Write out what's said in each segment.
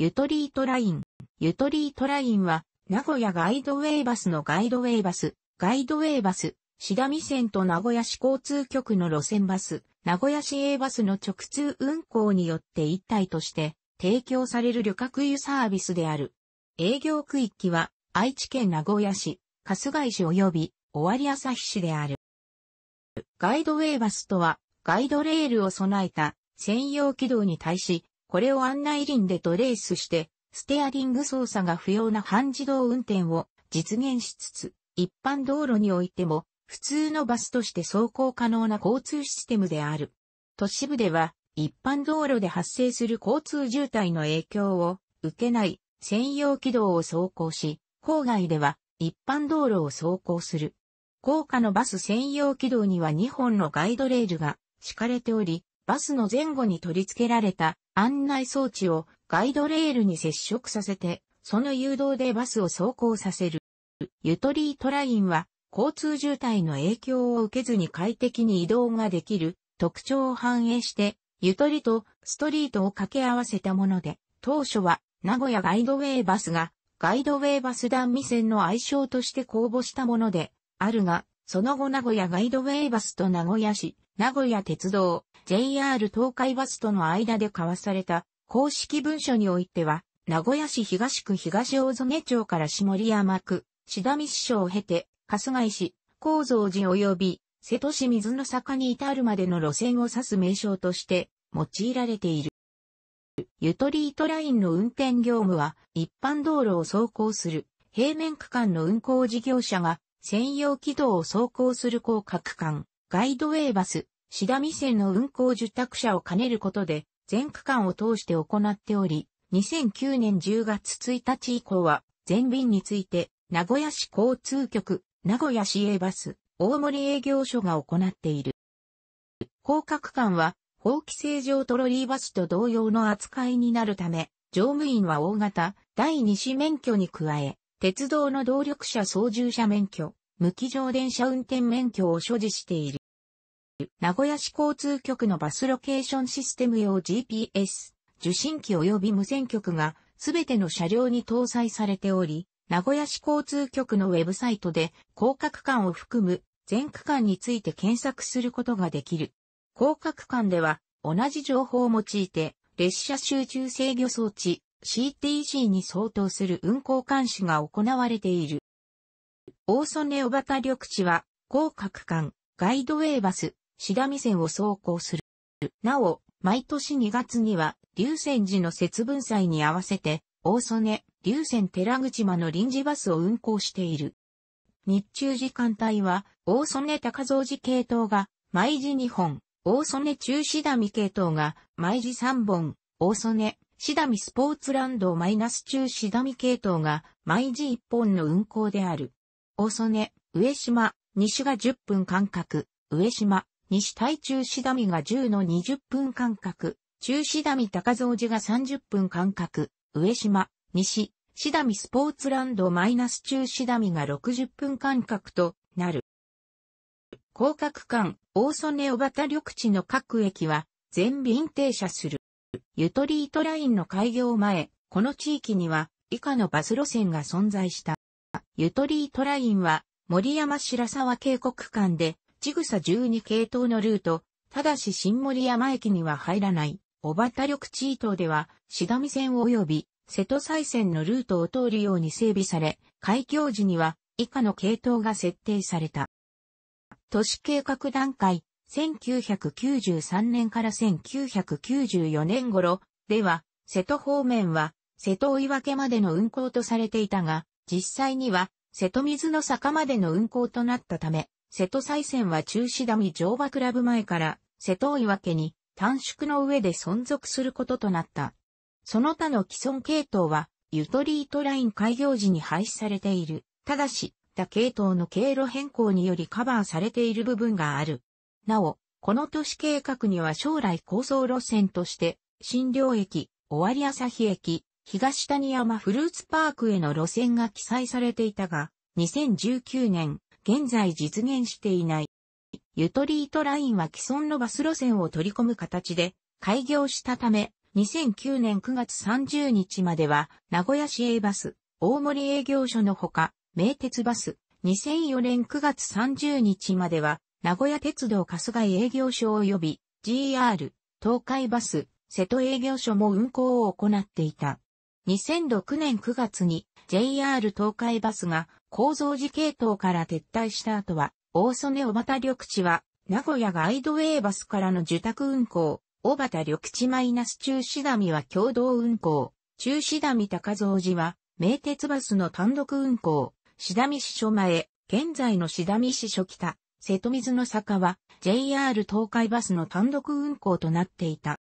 ゆとりートライン。ゆとりートラインは、名古屋ガイドウェイバスのガイドウェイバス、ガイドウェイバス、志田美線と名古屋市交通局の路線バス、名古屋市 A バスの直通運行によって一体として提供される旅客輸サービスである。営業区域は愛知県名古屋市、春日井市及び尾張旭市である。ガイドウェイバスとはガイドレールを備えた専用軌道に対しこれを案内輪でトレースして、ステアリング操作が不要な半自動運転を実現しつつ、一般道路においても、普通のバスとして走行可能な交通システムである。都市部では、一般道路で発生する交通渋滞の影響を受けない専用軌道を走行し、郊外では一般道路を走行する。高架のバス専用軌道には2本のガイドレールが敷かれており、バスの前後に取り付けられた案内装置をガイドレールに接触させて、その誘導でバスを走行させる。ゆとりトラインは、交通渋滞の影響を受けずに快適に移動ができる特徴を反映して、ゆとりとストリートを掛け合わせたもので、当初は名古屋ガイドウェイバスがガイドウェイバス団未線の愛称として公募したものであるが、その後名古屋ガイドウェイバスと名古屋市名古屋鉄道、JR 東海バスとの間で交わされた公式文書においては、名古屋市東区東大曽根町から下り山区、志田見市署を経て、春日井市、高蔵寺及び、瀬戸市水の坂に至るまでの路線を指す名称として用いられている。ゆとりートラインの運転業務は一般道路を走行する平面区間の運行事業者が専用軌道を走行する広角間ガイドウェイバス、シダミ線の運行受託者を兼ねることで、全区間を通して行っており、2009年10月1日以降は、全便について、名古屋市交通局、名古屋市営バス、大森営業所が行っている。高格間は、法規制上トロリーバスと同様の扱いになるため、乗務員は大型、第二子免許に加え、鉄道の動力車操縦者免許、無機乗電車運転免許を所持している。名古屋市交通局のバスロケーションシステム用 GPS 受信機及び無線局がすべての車両に搭載されており、名古屋市交通局のウェブサイトで高架区間を含む全区間について検索することができる。高架区間では同じ情報を用いて列車集中制御装置 CTC に相当する運行監視が行われている。大曽根小畑緑地は高架区間ガイドウェイバス志田見線を走行する。なお、毎年2月には、龍泉寺の節分祭に合わせて、大曽根、龍泉寺口間の臨時バスを運行している。日中時間帯は、大曽根高蔵寺系統が、毎時2本、大曽根中志田見系統が、毎時3本、大曽根、シダミスポーツランドマイナス中シダミ系統が毎時1本の運行である。大曽根、上島、西が10分間隔、上島、西対中しだみが10の20分間隔、中しだみ高蔵寺が30分間隔、上島、西、しだみスポーツランドマイナス中しだみが60分間隔となる。広角間、大曽根小畑緑地の各駅は全便停車する。ゆとりートラインの開業前、この地域には以下のバス路線が存在した。ゆとりートラインは森山白沢渓谷間でちぐさ12系統のルート、ただし新森山駅には入らない、小畑緑地伊東では、しだみ線及び、瀬戸西線のルートを通るように整備され、開業時には、以下の系統が設定された。都市計画段階、1993年から1994年頃では、瀬戸方面は、瀬戸追い分けまでの運行とされていたが、実際には、瀬戸水の坂までの運行となったため、瀬戸再選は中止ダミ乗馬クラブ前から、瀬戸追分に短縮の上で存続することとなった。その他の既存系統は、ユトリートライン開業時に廃止されている。ただし、他系統の経路変更によりカバーされている部分がある。なお、この都市計画には将来構想路線として、新領駅、尾張朝日駅、東谷山フルーツパークへの路線が記載されていたが、2019年、現在実現していない。ゆとりトラインは既存のバス路線を取り込む形で開業したため、2009年9月30日までは名古屋市営バス、大森営業所のほか、名鉄バス、2004年9月30日までは名古屋鉄道春日井営業所及び GR、東海バス、瀬戸営業所も運行を行っていた。2006年9月に JR 東海バスが構造寺系統から撤退した後は、大曽根小畑緑地は、名古屋ガイドウェイバスからの受託運行、小畑緑地マイナス中止ダは共同運行、中止ダ高造寺は、名鉄バスの単独運行、志だみ支所前、現在の志だみ支所北、瀬戸水の坂は、JR 東海バスの単独運行となっていた。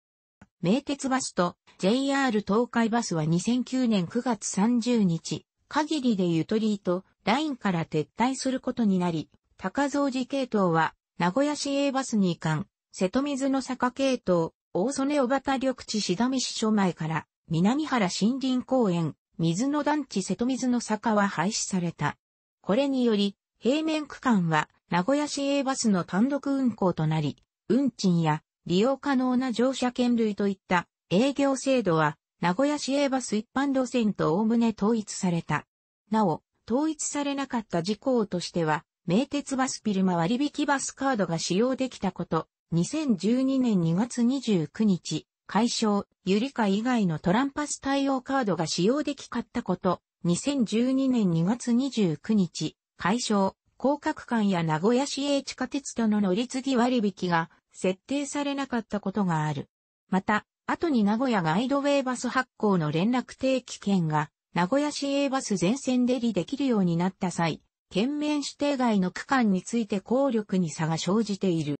名鉄バスと JR 東海バスは2009年9月30日、限りでゆとりとラインから撤退することになり、高蔵寺系統は名古屋市営バスに移管、瀬戸水の坂系統、大曽根小畑緑地志田見市所前から南原森林公園、水の団地瀬戸水の坂は廃止された。これにより、平面区間は名古屋市営バスの単独運行となり、運賃や利用可能な乗車券類といった営業制度は、名古屋市営バス一般路線と概ね統一された。なお、統一されなかった事項としては、名鉄バスピルマ割引バスカードが使用できたこと、2012年2月29日、解消、ゆりか以外のトランパス対応カードが使用できかったこと、2012年2月29日、解消、広角館や名古屋市営地下鉄との乗り継ぎ割引が設定されなかったことがある。また、後に名古屋ガイドウェイバス発行の連絡定期券が、名古屋市営バス全線で利できるようになった際、県面指定外の区間について効力に差が生じている。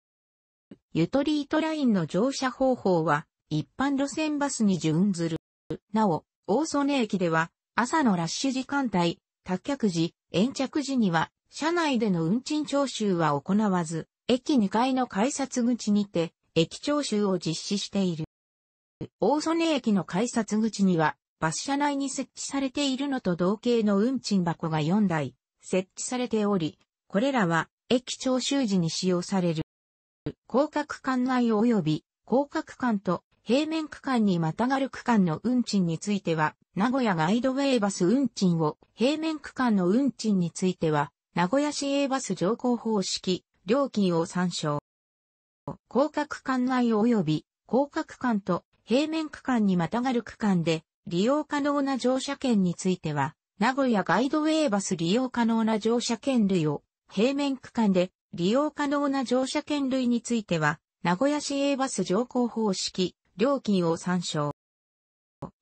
ゆとりートラインの乗車方法は、一般路線バスに準ずる。なお、大曽根駅では、朝のラッシュ時間帯、脱却時、延着時には、車内での運賃徴収は行わず、駅2階の改札口にて、駅徴収を実施している。大曽根駅の改札口には、バス車内に設置されているのと同型の運賃箱が4台、設置されており、これらは、駅徴収時に使用される。広角管内及び広角間と平面区間にまたがる区間の運賃については、名古屋ガイドウェイバス運賃を、平面区間の運賃については、名古屋市営バス乗降方式、料金を参照。広角管内及び広角管と平面区間にまたがる区間で利用可能な乗車券については、名古屋ガイドウェイバス利用可能な乗車券類を、平面区間で利用可能な乗車券類については、名古屋市営バス乗降方式、料金を参照。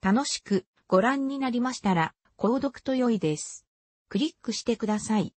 楽しくご覧になりましたら、購読と良いです。クリックしてください。